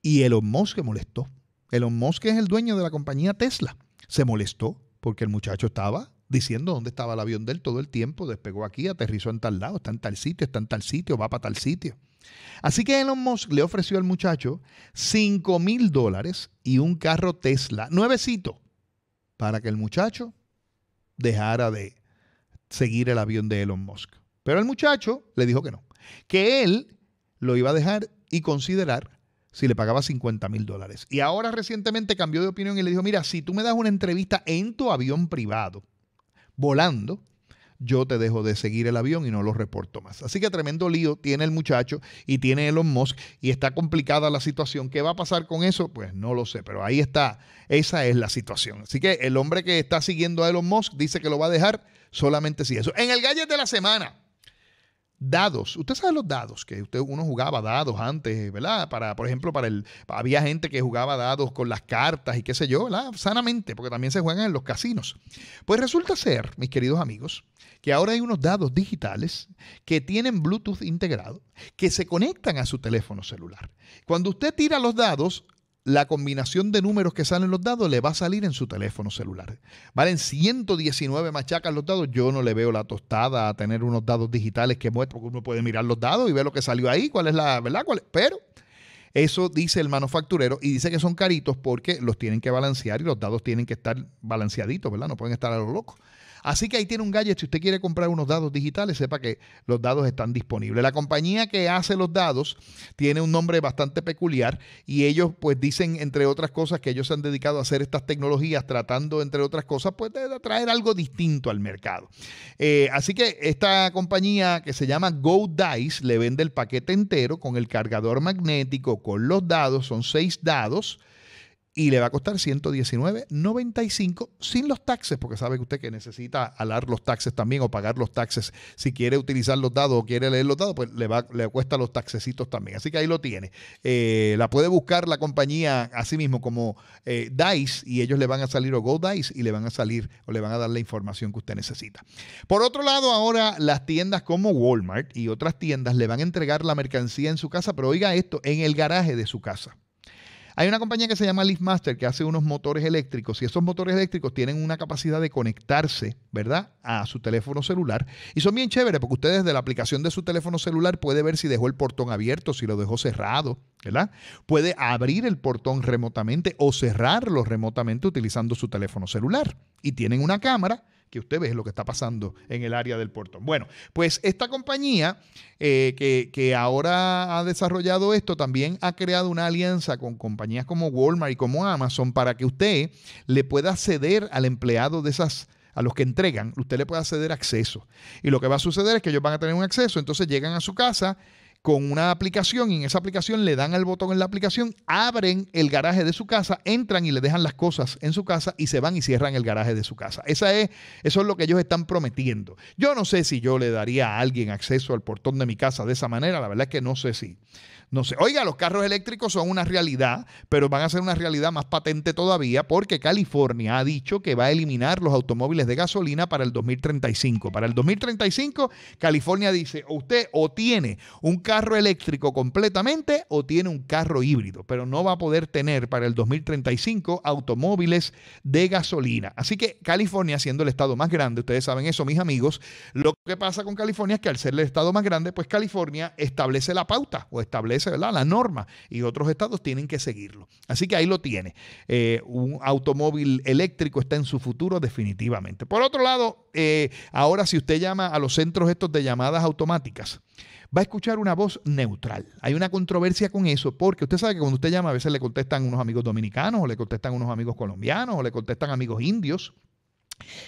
Y Elon Musk se molestó. Elon Musk es el dueño de la compañía Tesla. Se molestó porque el muchacho estaba diciendo dónde estaba el avión de él todo el tiempo, despegó aquí, aterrizó en tal lado, está en tal sitio, está en tal sitio, va para tal sitio. Así que Elon Musk le ofreció al muchacho 5 mil dólares y un carro Tesla, nuevecito, para que el muchacho dejara de seguir el avión de Elon Musk. Pero el muchacho le dijo que no, que él lo iba a dejar y considerar si le pagaba 50 mil dólares. Y ahora recientemente cambió de opinión y le dijo, mira, si tú me das una entrevista en tu avión privado, volando, yo te dejo de seguir el avión y no lo reporto más. Así que tremendo lío tiene el muchacho y tiene Elon Musk y está complicada la situación. ¿Qué va a pasar con eso? Pues no lo sé, pero ahí está, esa es la situación. Así que el hombre que está siguiendo a Elon Musk dice que lo va a dejar solamente si eso. En el gallet de la semana dados. Usted sabe los dados, que usted, uno jugaba dados antes, ¿verdad? Para, por ejemplo, para el. Había gente que jugaba dados con las cartas y qué sé yo, ¿verdad? Sanamente, porque también se juegan en los casinos. Pues resulta ser, mis queridos amigos, que ahora hay unos dados digitales que tienen Bluetooth integrado, que se conectan a su teléfono celular. Cuando usted tira los dados, la combinación de números que salen los dados le va a salir en su teléfono celular. Valen 119 machacas los dados. Yo no le veo la tostada a tener unos dados digitales que muestro porque uno puede mirar los dados y ver lo que salió ahí, cuál es la verdad, Pero eso dice el manufacturero y dice que son caritos porque los tienen que balancear y los dados tienen que estar balanceaditos, ¿verdad? No pueden estar a lo loco. Así que ahí tiene un gadget. Si usted quiere comprar unos dados digitales, sepa que los dados están disponibles. La compañía que hace los dados tiene un nombre bastante peculiar y ellos pues dicen, entre otras cosas, que ellos se han dedicado a hacer estas tecnologías tratando, entre otras cosas, pues de traer algo distinto al mercado. Eh, así que esta compañía que se llama Go Dice le vende el paquete entero con el cargador magnético, con los dados, son seis dados y le va a costar 119.95 sin los taxes, porque sabe que usted que necesita alar los taxes también o pagar los taxes. Si quiere utilizar los dados o quiere leer los dados, pues le, va, le cuesta los taxecitos también. Así que ahí lo tiene. Eh, la puede buscar la compañía así mismo como eh, DICE y ellos le van a salir o Go DICE y le van a salir o le van a dar la información que usted necesita. Por otro lado, ahora las tiendas como Walmart y otras tiendas le van a entregar la mercancía en su casa, pero oiga esto, en el garaje de su casa. Hay una compañía que se llama Master que hace unos motores eléctricos y esos motores eléctricos tienen una capacidad de conectarse, ¿verdad?, a su teléfono celular. Y son bien chéveres porque ustedes desde la aplicación de su teléfono celular puede ver si dejó el portón abierto, si lo dejó cerrado, ¿verdad? Puede abrir el portón remotamente o cerrarlo remotamente utilizando su teléfono celular. Y tienen una cámara que usted ve lo que está pasando en el área del puerto. Bueno, pues esta compañía eh, que, que, ahora ha desarrollado esto también ha creado una alianza con compañías como Walmart y como Amazon para que usted le pueda ceder al empleado de esas a los que entregan, usted le pueda ceder acceso. Y lo que va a suceder es que ellos van a tener un acceso, entonces llegan a su casa con una aplicación y en esa aplicación le dan al botón en la aplicación, abren el garaje de su casa, entran y le dejan las cosas en su casa y se van y cierran el garaje de su casa. Esa es, eso es lo que ellos están prometiendo. Yo no sé si yo le daría a alguien acceso al portón de mi casa de esa manera, la verdad es que no sé si. No sé. Oiga, los carros eléctricos son una realidad, pero van a ser una realidad más patente todavía porque California ha dicho que va a eliminar los automóviles de gasolina para el 2035. Para el 2035, California dice, usted o tiene un carro eléctrico completamente o tiene un carro híbrido, pero no va a poder tener para el 2035 automóviles de gasolina. Así que California, siendo el estado más grande, ustedes saben eso, mis amigos, lo que pasa con California es que al ser el estado más grande, pues California establece la pauta o establece esa ¿verdad? la norma y otros estados tienen que seguirlo. Así que ahí lo tiene. Eh, un automóvil eléctrico está en su futuro definitivamente. Por otro lado, eh, ahora si usted llama a los centros estos de llamadas automáticas, va a escuchar una voz neutral. Hay una controversia con eso, porque usted sabe que cuando usted llama a veces le contestan unos amigos dominicanos, o le contestan unos amigos colombianos, o le contestan amigos indios.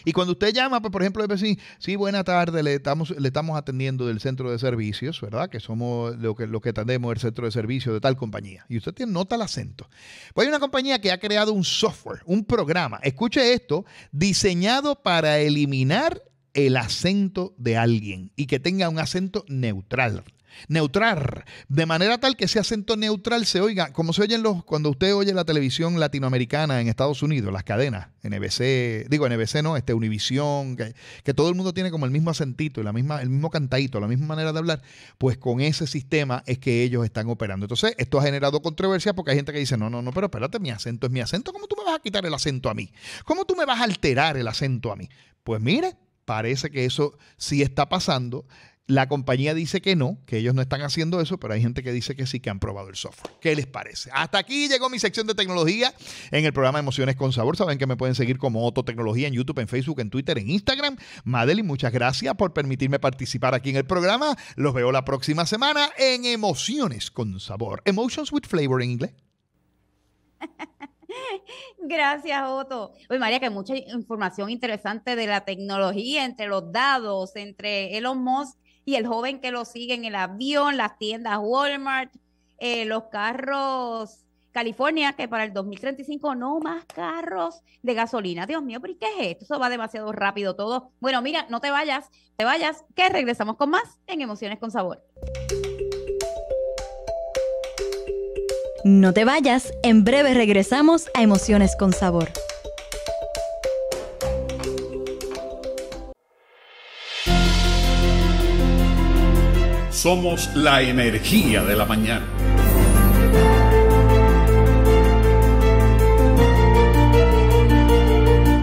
Y cuando usted llama, pues, por ejemplo, sí, sí, buena tarde, le estamos, le estamos atendiendo del centro de servicios, ¿verdad? Que somos lo que, lo que atendemos el centro de servicios de tal compañía. Y usted tiene, nota el acento. Pues hay una compañía que ha creado un software, un programa, escuche esto, diseñado para eliminar el acento de alguien y que tenga un acento neutral neutral, de manera tal que ese acento neutral se oiga, como se oyen los, cuando usted oye la televisión latinoamericana en Estados Unidos, las cadenas, NBC, digo NBC no, este Univisión, que, todo el mundo tiene como el mismo acentito y la misma, el mismo cantadito, la misma manera de hablar, pues con ese sistema es que ellos están operando. Entonces, esto ha generado controversia porque hay gente que dice, no, no, no, pero espérate, mi acento es mi acento, ¿cómo tú me vas a quitar el acento a mí? ¿Cómo tú me vas a alterar el acento a mí? Pues mire, parece que eso sí está pasando la compañía dice que no, que ellos no están haciendo eso, pero hay gente que dice que sí, que han probado el software. ¿Qué les parece? Hasta aquí llegó mi sección de tecnología en el programa Emociones con Sabor. Saben que me pueden seguir como Otto Tecnología en YouTube, en Facebook, en Twitter, en Instagram. Madeline, muchas gracias por permitirme participar aquí en el programa. Los veo la próxima semana en Emociones con Sabor. Emotions with Flavor en inglés. Gracias, Otto. Oye, María, que mucha información interesante de la tecnología entre los dados, entre Elon Musk y el joven que lo sigue en el avión, las tiendas Walmart, eh, los carros California, que para el 2035 no más carros de gasolina. Dios mío, pero qué es esto? Eso va demasiado rápido todo. Bueno, mira, no te vayas, te vayas, que regresamos con más en Emociones con Sabor. No te vayas, en breve regresamos a Emociones con Sabor. Somos la energía de la mañana.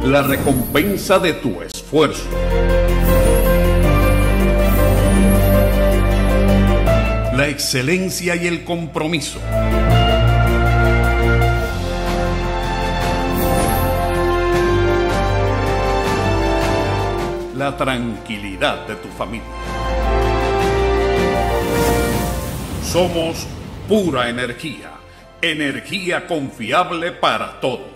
La recompensa de tu esfuerzo. La excelencia y el compromiso. la tranquilidad de tu familia. Somos pura energía, energía confiable para todos.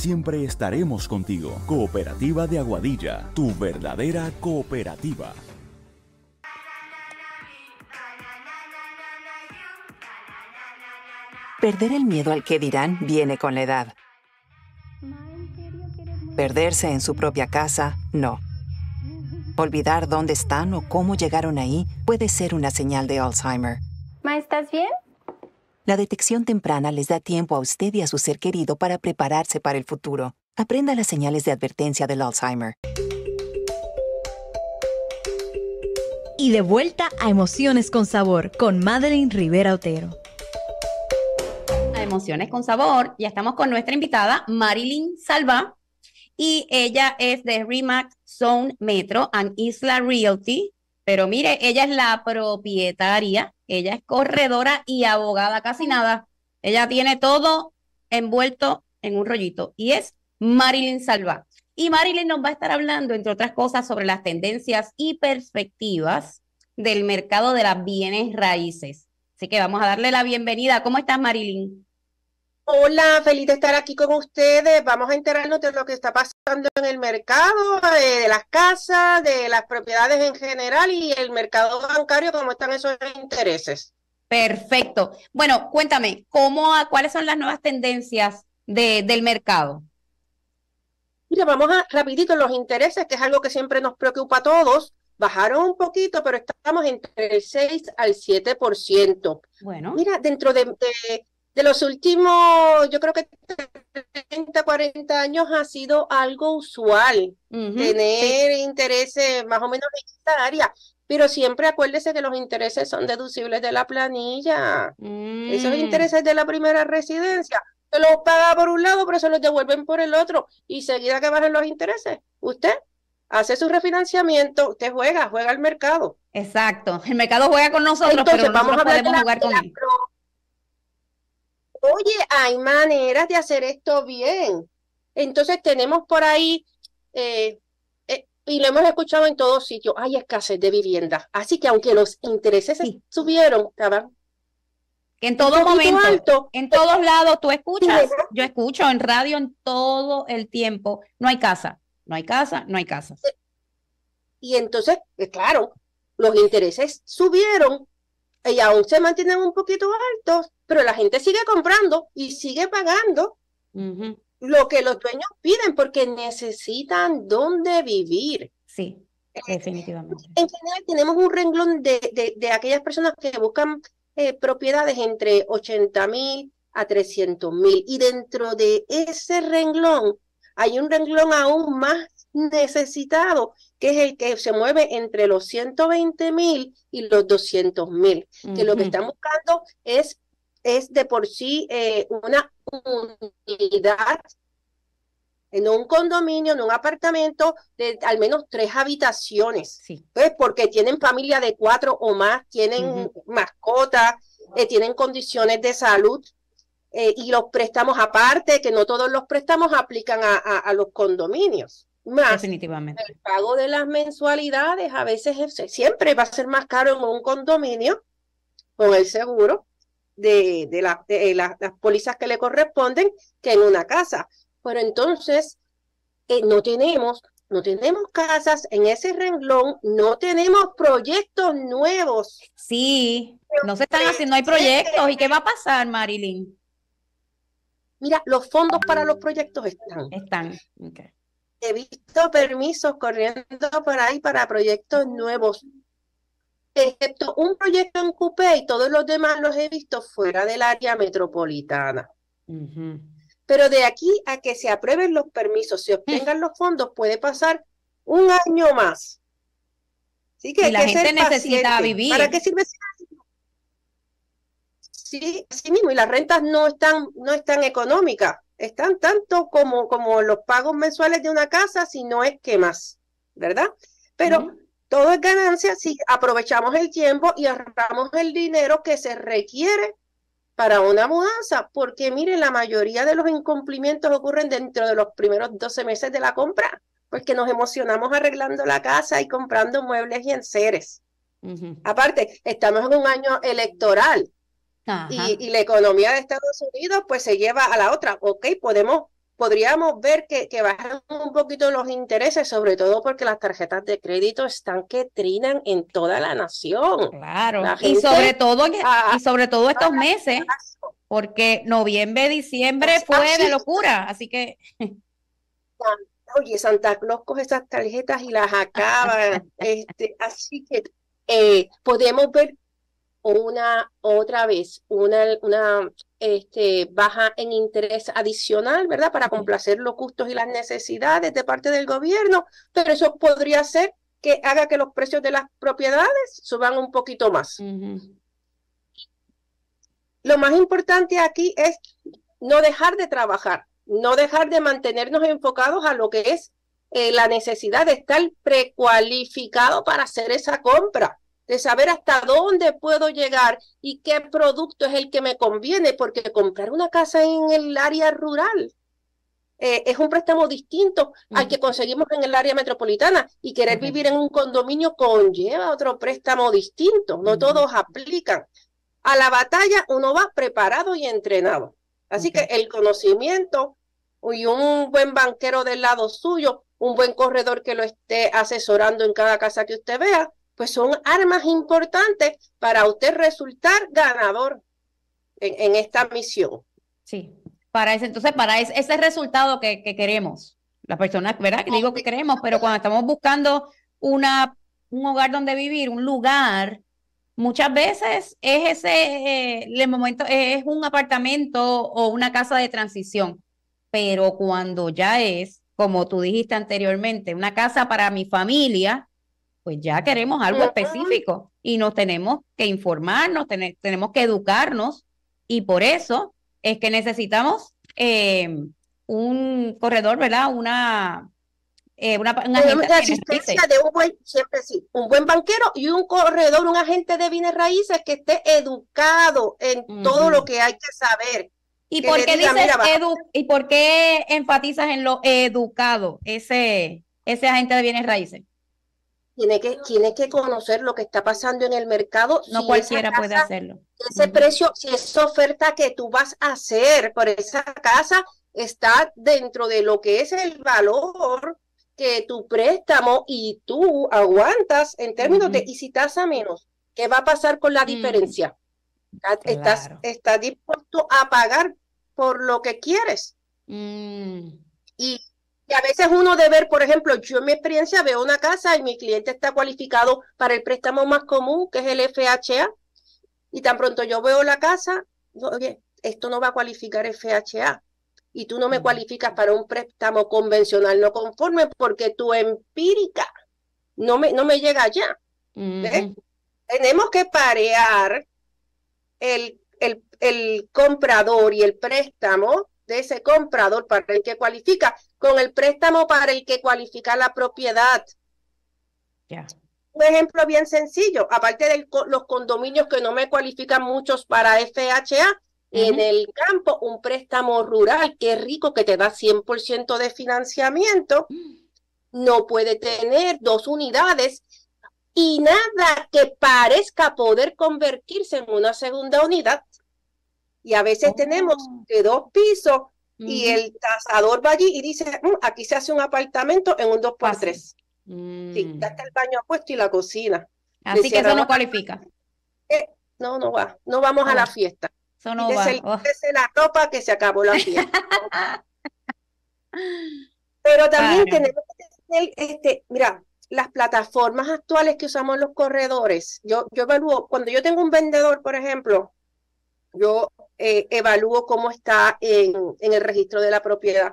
siempre estaremos contigo. Cooperativa de Aguadilla, tu verdadera cooperativa. Perder el miedo al que dirán viene con la edad. Perderse en su propia casa, no. Olvidar dónde están o cómo llegaron ahí puede ser una señal de Alzheimer. Ma, ¿estás bien? La detección temprana les da tiempo a usted y a su ser querido para prepararse para el futuro. Aprenda las señales de advertencia del Alzheimer. Y de vuelta a Emociones con Sabor con Madeline Rivera Otero. A Emociones con Sabor, ya estamos con nuestra invitada Marilyn Salva y ella es de Remax Zone Metro and Isla Realty, pero mire, ella es la propietaria ella es corredora y abogada, casi nada. Ella tiene todo envuelto en un rollito y es Marilyn Salva. Y Marilyn nos va a estar hablando, entre otras cosas, sobre las tendencias y perspectivas del mercado de las bienes raíces. Así que vamos a darle la bienvenida. ¿Cómo estás, Marilyn? Hola, feliz de estar aquí con ustedes. Vamos a enterarnos de lo que está pasando en el mercado, eh, de las casas, de las propiedades en general y el mercado bancario, cómo están esos intereses. Perfecto. Bueno, cuéntame, ¿cómo, ¿cuáles son las nuevas tendencias de, del mercado? Mira, vamos a rapidito los intereses, que es algo que siempre nos preocupa a todos. Bajaron un poquito, pero estamos entre el 6 al 7%. Bueno. Mira, dentro de, de de los últimos, yo creo que 30, 40 años ha sido algo usual tener intereses más o menos en esta área. Pero siempre acuérdese que los intereses son deducibles de la planilla. Esos mm. intereses de la primera residencia se los paga por un lado, pero se los devuelven por el otro. Y seguida que bajen los intereses, usted hace su refinanciamiento, usted juega, juega al mercado. Exacto. El mercado juega con nosotros, pero vamos a podemos jugar con él oye, hay maneras de hacer esto bien. Entonces tenemos por ahí, eh, eh, y lo hemos escuchado en todos sitios, hay escasez de vivienda. Así que aunque los intereses subieron, estaban... En todo momento, en todos lados, tú escuchas, yo escucho en radio en todo el tiempo, no hay casa, no hay casa, no hay casa. Y entonces, pues, claro, los intereses subieron y aún se mantienen un poquito altos, pero la gente sigue comprando y sigue pagando lo que los dueños piden porque necesitan dónde vivir. Sí, eh, definitivamente. En general tenemos un renglón de, aquellas personas que buscan eh, propiedades entre 80 mil a 300 mil y dentro de ese renglón hay un renglón aún más necesitado, que es el que se mueve entre los 120 mil y los 200 mil, que lo que están buscando es es de por sí eh, una unidad en un condominio, en un apartamento de al menos tres habitaciones. porque tienen familia de cuatro o más, tienen mascotas, eh, tienen condiciones de salud eh, y los préstamos aparte, que no todos los préstamos aplican a, los condominios. Más Definitivamente. el pago de las mensualidades a veces siempre va a ser más caro en un condominio con el seguro de, de, eh, las pólizas que le corresponden que en una casa. Pero entonces, eh, no tenemos no tenemos casas en ese renglón, no tenemos proyectos nuevos. Sí, no se están haciendo, no hay proyectos. ¿Y qué va a pasar, Marilyn? Mira, los fondos para los proyectos están. Están. He visto permisos corriendo por ahí para proyectos nuevos, excepto un proyecto en Coupé y todos los demás los he visto fuera del área metropolitana. Pero de aquí a que se aprueben los permisos, se obtengan los fondos, puede pasar un año más. que y la gente necesita vivir. ¿Para qué sirve Sí, sí mismo, y las rentas no están, no están económicas, están tanto como, como los pagos mensuales de una casa, si no es que más, ¿verdad? Pero todo es ganancia si aprovechamos el tiempo y ahorramos el dinero que se requiere para una mudanza, porque miren, la mayoría de los incumplimientos ocurren dentro de los primeros 12 meses de la compra, porque nos emocionamos arreglando la casa y comprando muebles y enseres. Aparte, estamos en un año electoral y, y, la economía de Estados Unidos pues se lleva a la otra. Ok, podemos podríamos ver que, bajan un poquito los intereses, sobre todo porque las tarjetas de crédito están que trinan en toda la nación. Claro, y, sobre todo, sobre todo estos meses, porque noviembre, diciembre fue de locura, así que... Oye, Santa Claus coge esas tarjetas y las acaba. este, así que eh, podemos ver una otra vez una, una este, baja en interés adicional, ¿verdad? Para complacer los costos y las necesidades de parte del gobierno, pero eso podría ser que haga que los precios de las propiedades suban un poquito más. Lo más importante aquí es no dejar de trabajar, no dejar de mantenernos enfocados a lo que es eh, la necesidad de estar precualificado para hacer esa compra de saber hasta dónde puedo llegar y qué producto es el que me conviene, porque comprar una casa en el área rural eh, es un préstamo distinto al que conseguimos en el área metropolitana y querer vivir en un condominio conlleva otro préstamo distinto, no todos aplican. A la batalla uno va preparado y entrenado. Así que el conocimiento y un buen banquero del lado suyo, un buen corredor que lo esté asesorando en cada casa que usted vea, pues son armas importantes para usted resultar ganador en, esta misión. Sí, para ese, entonces, para ese, ese resultado que, queremos, las personas, ¿verdad? digo que queremos, pero cuando estamos buscando una, un hogar donde vivir, un lugar, muchas veces es ese, eh, momento, es un apartamento o una casa de transición, pero cuando ya es, como tú dijiste anteriormente, una casa para mi familia, pues ya queremos algo específico y nos tenemos que informarnos, tenemos que educarnos y por eso es que necesitamos em, un corredor, ¿verdad? Una, eh, una, de asistencia de un buen, siempre sí, un buen banquero y un corredor, un agente de bienes raíces que esté educado en todo lo que hay que saber. ¿Y por, qué dices ¿Y por qué enfatizas en lo educado ese, ese agente de bienes raíces? tiene que, que conocer lo que está pasando en el mercado. No cualquiera puede hacerlo. Ese precio, si esa oferta que tú vas a hacer por esa casa está dentro de lo que es el valor que tu préstamo y tú aguantas en términos de, y si tasa menos, ¿qué va a pasar con la diferencia? Estás, estás, dispuesto a pagar por lo que quieres. Mm. Y y a veces uno debe ver, por ejemplo, yo en mi experiencia veo una casa y mi cliente está cualificado para el préstamo más común, que es el FHA, y tan pronto yo veo la casa, oye, esto no va a cualificar FHA, y tú no me cualificas para un préstamo convencional no conforme porque tu empírica no me, no me llega allá. Tenemos que parear el, el, el comprador y el préstamo de ese comprador para el que cualifica, con el préstamo para el que cualifica la propiedad. Un ejemplo bien sencillo, aparte de los condominios que no me cualifican muchos para FHA, en el campo un préstamo rural, que es rico, que te da 100% de financiamiento, no puede tener dos unidades y nada que parezca poder convertirse en una segunda unidad y a veces tenemos que oh. dos pisos y el tasador va allí y dice, mm, aquí se hace un apartamento en un 2x3. Mm. ya está el baño puesto y la cocina. Así que eso no cualifica. Eh, no, no va. No vamos a la oh. fiesta. Eso no va. El, oh. la ropa que se acabó la fiesta. Pero también tenemos que tener, este, mira, las plataformas actuales que usamos los corredores. Yo, yo evalúo, cuando yo tengo un vendedor, por ejemplo, yo eh, evalúo cómo está en, el registro de la propiedad,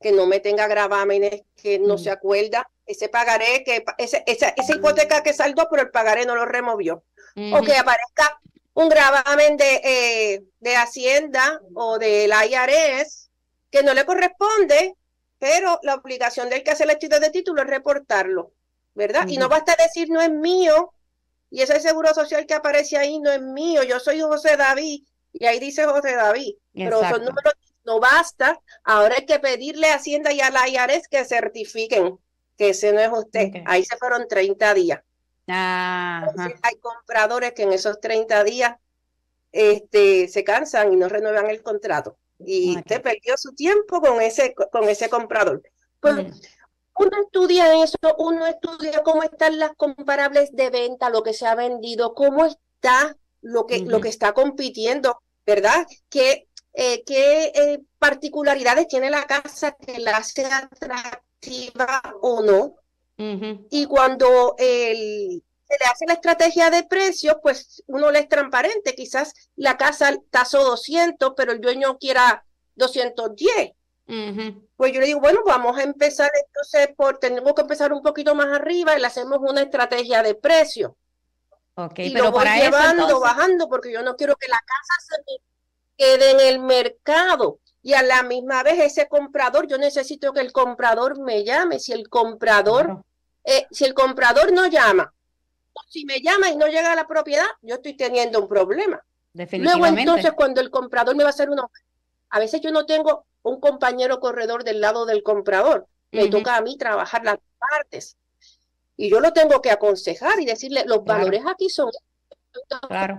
que no me tenga gravámenes, que no mm. se acuerda, ese pagaré, que esa, mm. hipoteca que saldó, pero el pagaré no lo removió. O que aparezca un gravamen de, eh, de Hacienda o del IRS que no le corresponde, pero la obligación del que hace el escritura de título es reportarlo, ¿verdad? Y no basta decir no es mío, y ese seguro social que aparece ahí no es mío, yo soy José David y ahí dice José David, pero son números no basta. Ahora hay que pedirle a Hacienda y a la IARES que certifiquen que ese no es usted. Ahí se fueron 30 días. Ah, hay compradores que en esos 30 días este, se cansan y no renuevan el contrato. Y usted perdió su tiempo con ese, con ese comprador. Pues, uno estudia eso, uno estudia cómo están las comparables de venta, lo que se ha vendido, cómo está lo que, lo que está compitiendo, ¿verdad? ¿Qué, eh, qué eh, particularidades tiene la casa que la hace atractiva o no? Y cuando el, se le hace la estrategia de precios, pues uno le es transparente. Quizás la casa tasó 200, pero el dueño quiera 210. Pues yo le digo, bueno, vamos a empezar entonces por, tenemos que empezar un poquito más arriba y le hacemos una estrategia de precio y pero lo voy llevando, bajando, porque yo no quiero que la casa se me quede en el mercado. Y a la misma vez ese comprador, yo necesito que el comprador me llame. Si el comprador, eh, si el comprador no llama, o si me llama y no llega a la propiedad, yo estoy teniendo un problema. Luego entonces cuando el comprador me va a hacer uno a veces yo no tengo un compañero corredor del lado del comprador, me toca a mí trabajar las partes. Y yo lo tengo que aconsejar y decirle, los valores aquí son... Claro.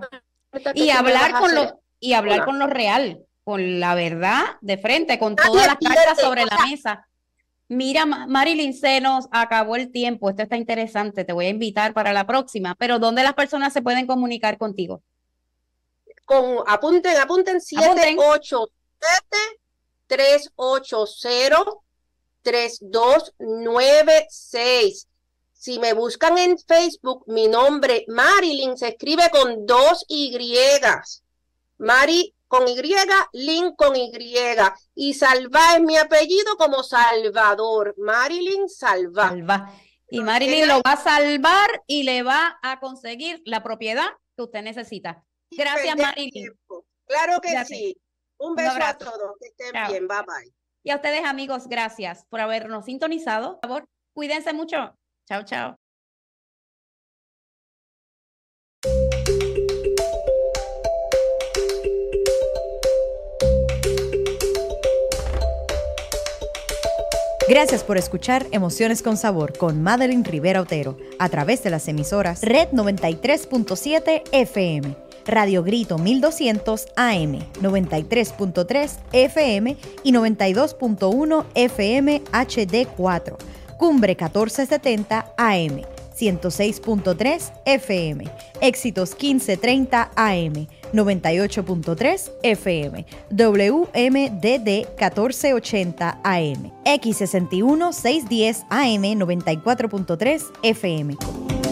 Y hablar, con lo, y hablar con lo real, con la verdad de frente, con todas las cartas sobre la mesa. Mira, Marilyn, se nos acabó el tiempo. Esto está interesante. Te voy a invitar para la próxima. Pero ¿dónde las personas se pueden comunicar contigo? Con, apunten, apunten, dos 380 3296 si me buscan en Facebook, mi nombre, Marilyn, se escribe con dos Y. Mari con Y, Lin con Y. Y Salva es mi apellido como Salvador. Marilyn Salva. Y Marilyn lo va a salvar y le va a conseguir la propiedad que usted necesita. Gracias, Marilyn. Claro que sí. Un beso a todos. Que estén bien. Bye bye. Y a ustedes, amigos, gracias por habernos sintonizado. Por favor, cuídense mucho. Chao, chao. Gracias por escuchar Emociones con Sabor con Madeline Rivera Otero a través de las emisoras Red 93.7 FM, Radio Grito 1200 AM, 93.3 FM y 92.1 FM HD4 Cumbre 1470 AM, 106.3 FM, Éxitos 1530 AM, 98.3 FM, WMDD 1480 AM, X61 610 AM, 94.3 FM.